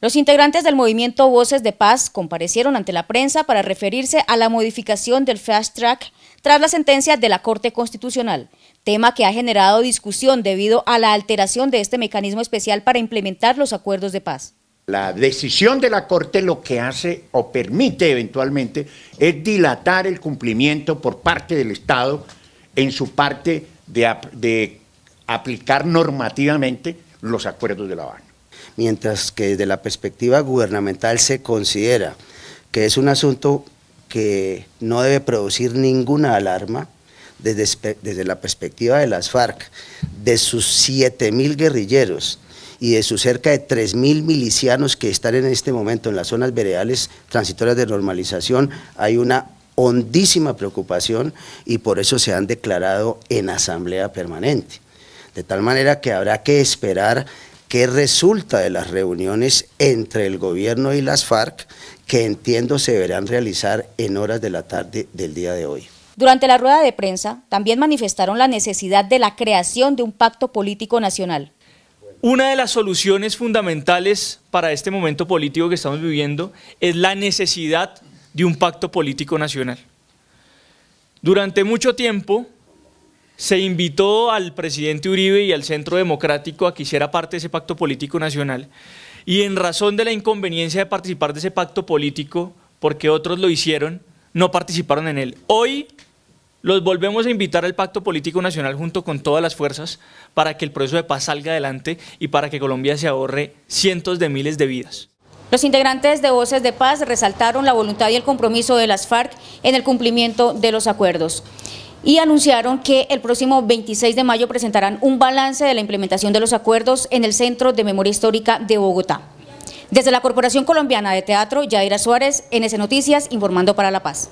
Los integrantes del movimiento Voces de Paz comparecieron ante la prensa para referirse a la modificación del fast track tras la sentencia de la Corte Constitucional, tema que ha generado discusión debido a la alteración de este mecanismo especial para implementar los acuerdos de paz. La decisión de la Corte lo que hace o permite eventualmente es dilatar el cumplimiento por parte del Estado en su parte de, aplicar normativamente los acuerdos de La Habana mientras que desde la perspectiva gubernamental se considera que es un asunto que no debe producir ninguna alarma desde, la perspectiva de las FARC, de sus 7.000 guerrilleros y de sus cerca de 3.000 milicianos que están en este momento en las zonas veredales transitorias de normalización, hay una hondísima preocupación y por eso se han declarado en asamblea permanente. De tal manera que habrá que esperar qué resulta de las reuniones entre el gobierno y las FARC que entiendo se deberán realizar en horas de la tarde del día de hoy. Durante la rueda de prensa también manifestaron la necesidad de la creación de un pacto político nacional. Una de las soluciones fundamentales para este momento político que estamos viviendo es la necesidad de un pacto político nacional. Durante mucho tiempo se invitó al presidente Uribe y al Centro Democrático a que hiciera parte de ese pacto político nacional. Y en razón de la inconveniencia de participar de ese pacto político, porque otros lo hicieron, no participaron en él. Hoy los volvemos a invitar al Pacto Político Nacional junto con todas las fuerzas para que el proceso de paz salga adelante y para que Colombia se ahorre cientos de miles de vidas. Los integrantes de Voces de Paz resaltaron la voluntad y el compromiso de las FARC en el cumplimiento de los acuerdos y anunciaron que el próximo 26 de mayo presentarán un balance de la implementación de los acuerdos en el Centro de Memoria Histórica de Bogotá. Desde la Corporación Colombiana de Teatro, Yaira Suárez, NS Noticias, informando para La Paz.